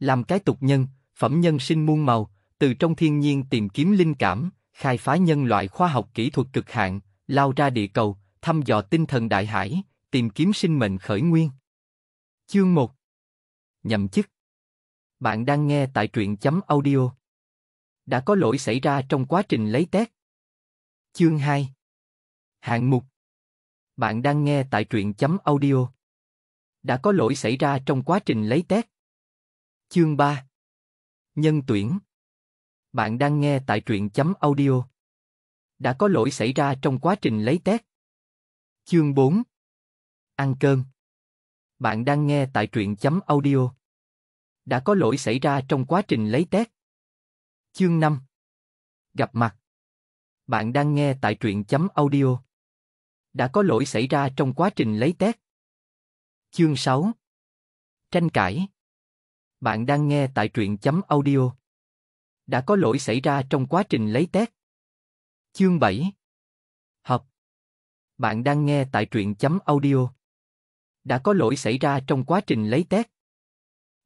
làm cái tục nhân, phẩm nhân sinh muôn màu, từ trong thiên nhiên tìm kiếm linh cảm, khai phá nhân loại khoa học kỹ thuật cực hạn, lao ra địa cầu, thăm dò tinh thần đại hải, tìm kiếm sinh mệnh khởi nguyên. Chương 1 Nhậm chức Bạn đang nghe tại truyện chấm audio. Đã có lỗi xảy ra trong quá trình lấy test. Chương 2 Hạng mục Bạn đang nghe tại truyện chấm audio. Đã có lỗi xảy ra trong quá trình lấy test. Chương 3 Nhân tuyển Bạn đang nghe tại truyện chấm audio. Đã có lỗi xảy ra trong quá trình lấy test. Chương 4 Ăn cơm Bạn đang nghe tại truyện chấm audio. Đã có lỗi xảy ra trong quá trình lấy test. Chương 5 Gặp mặt Bạn đang nghe tại truyện chấm audio. Đã có lỗi xảy ra trong quá trình lấy test. Chương 6 Tranh cãi bạn đang nghe tại truyện chấm audio. Đã có lỗi xảy ra trong quá trình lấy test. Chương 7 Hợp Bạn đang nghe tại truyện chấm audio. Đã có lỗi xảy ra trong quá trình lấy test.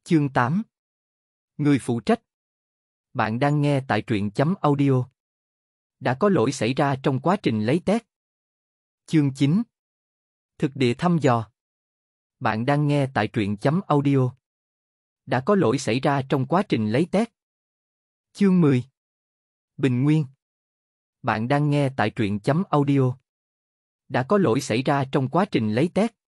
Chương 8 Người phụ trách Bạn đang nghe tại truyện chấm audio. Đã có lỗi xảy ra trong quá trình lấy test. Chương 9 Thực địa thăm dò Bạn đang nghe tại truyện chấm audio đã có lỗi xảy ra trong quá trình lấy test. Chương 10 Bình Nguyên Bạn đang nghe tại truyện chấm audio. Đã có lỗi xảy ra trong quá trình lấy test.